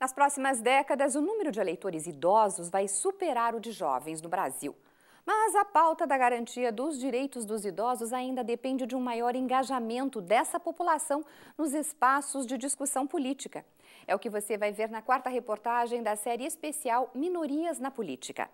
Nas próximas décadas, o número de eleitores idosos vai superar o de jovens no Brasil. Mas a pauta da garantia dos direitos dos idosos ainda depende de um maior engajamento dessa população nos espaços de discussão política. É o que você vai ver na quarta reportagem da série especial Minorias na Política.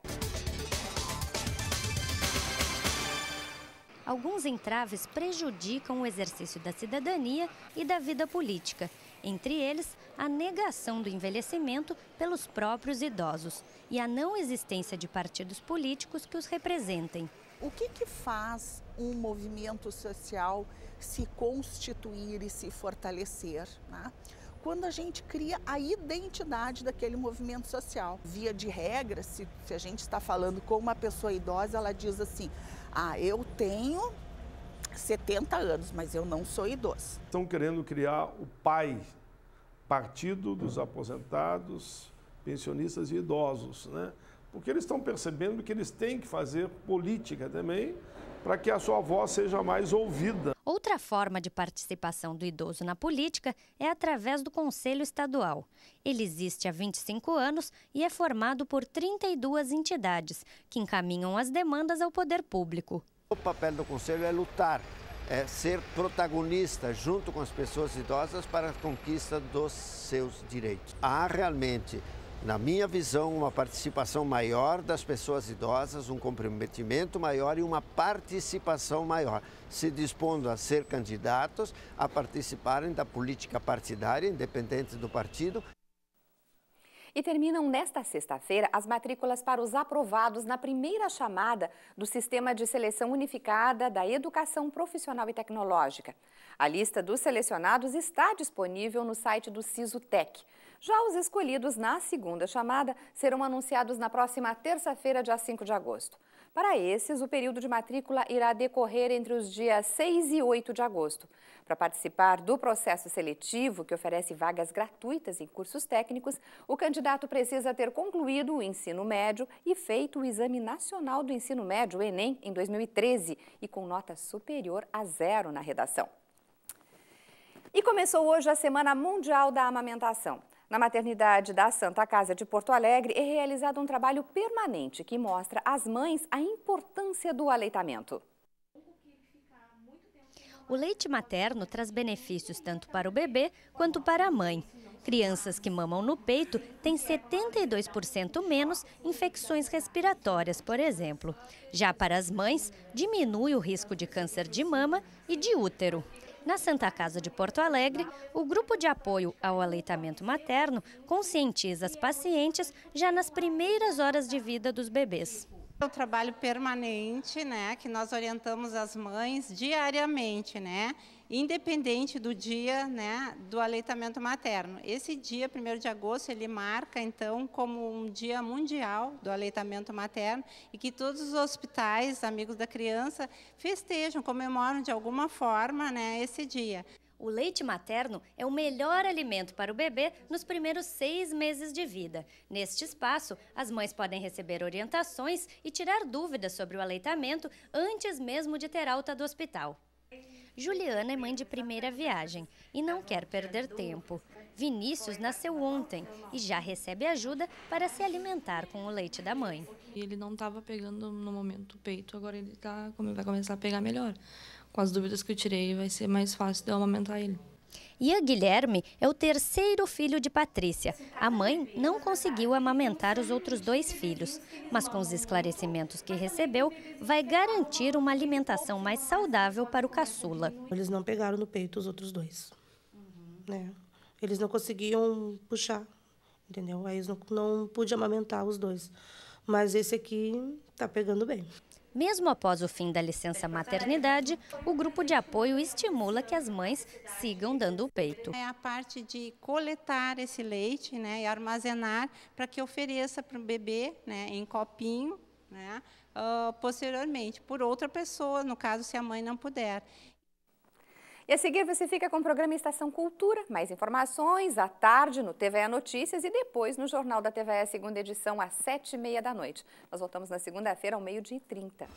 Alguns entraves prejudicam o exercício da cidadania e da vida política. Entre eles, a negação do envelhecimento pelos próprios idosos e a não existência de partidos políticos que os representem. O que, que faz um movimento social se constituir e se fortalecer? Né? Quando a gente cria a identidade daquele movimento social. Via de regra, se, se a gente está falando com uma pessoa idosa, ela diz assim: ah, eu tenho 70 anos, mas eu não sou idoso. Estão querendo criar o PAI, Partido dos Aposentados, Pensionistas e Idosos, né? Porque eles estão percebendo que eles têm que fazer política também para que a sua voz seja mais ouvida. Outra forma de participação do idoso na política é através do Conselho Estadual. Ele existe há 25 anos e é formado por 32 entidades que encaminham as demandas ao poder público. O papel do Conselho é lutar, é ser protagonista junto com as pessoas idosas para a conquista dos seus direitos. Há realmente, na minha visão, uma participação maior das pessoas idosas, um comprometimento maior e uma participação maior, se dispondo a ser candidatos, a participarem da política partidária, independente do partido. E terminam nesta sexta-feira as matrículas para os aprovados na primeira chamada do Sistema de Seleção Unificada da Educação Profissional e Tecnológica. A lista dos selecionados está disponível no site do SISUTEC. Já os escolhidos na segunda chamada serão anunciados na próxima terça-feira, dia 5 de agosto. Para esses, o período de matrícula irá decorrer entre os dias 6 e 8 de agosto. Para participar do processo seletivo, que oferece vagas gratuitas em cursos técnicos, o candidato precisa ter concluído o ensino médio e feito o Exame Nacional do Ensino Médio, Enem, em 2013, e com nota superior a zero na redação. E começou hoje a Semana Mundial da Amamentação. Na maternidade da Santa Casa de Porto Alegre é realizado um trabalho permanente que mostra às mães a importância do aleitamento. O leite materno traz benefícios tanto para o bebê quanto para a mãe. Crianças que mamam no peito têm 72% menos infecções respiratórias, por exemplo. Já para as mães, diminui o risco de câncer de mama e de útero. Na Santa Casa de Porto Alegre, o grupo de apoio ao aleitamento materno conscientiza as pacientes já nas primeiras horas de vida dos bebês. É um trabalho permanente, né, que nós orientamos as mães diariamente, né, independente do dia, né, do aleitamento materno. Esse dia, 1 de agosto, ele marca então como um dia mundial do aleitamento materno e que todos os hospitais, amigos da criança, festejam, comemoram de alguma forma, né, esse dia. O leite materno é o melhor alimento para o bebê nos primeiros seis meses de vida. Neste espaço, as mães podem receber orientações e tirar dúvidas sobre o aleitamento antes mesmo de ter alta do hospital. Juliana é mãe de primeira viagem e não quer perder tempo. Vinícius nasceu ontem e já recebe ajuda para se alimentar com o leite da mãe. Ele não estava pegando no momento o peito, agora ele tá, vai começar a pegar melhor. Com as dúvidas que eu tirei, vai ser mais fácil de eu amamentar ele. Ian Guilherme é o terceiro filho de Patrícia. A mãe não conseguiu amamentar os outros dois filhos, mas com os esclarecimentos que recebeu, vai garantir uma alimentação mais saudável para o caçula. Eles não pegaram no peito os outros dois. Né? Eles não conseguiam puxar, entendeu? Aí eles não, não pude amamentar os dois. Mas esse aqui está pegando bem. Mesmo após o fim da licença maternidade, o grupo de apoio estimula que as mães sigam dando o peito. É a parte de coletar esse leite né, e armazenar para que ofereça para o bebê né, em copinho né, uh, posteriormente, por outra pessoa, no caso se a mãe não puder. E a seguir você fica com o programa Estação Cultura. Mais informações à tarde no TVA Notícias e depois no Jornal da TVA, segunda edição, às sete e meia da noite. Nós voltamos na segunda-feira, ao meio-dia e trinta.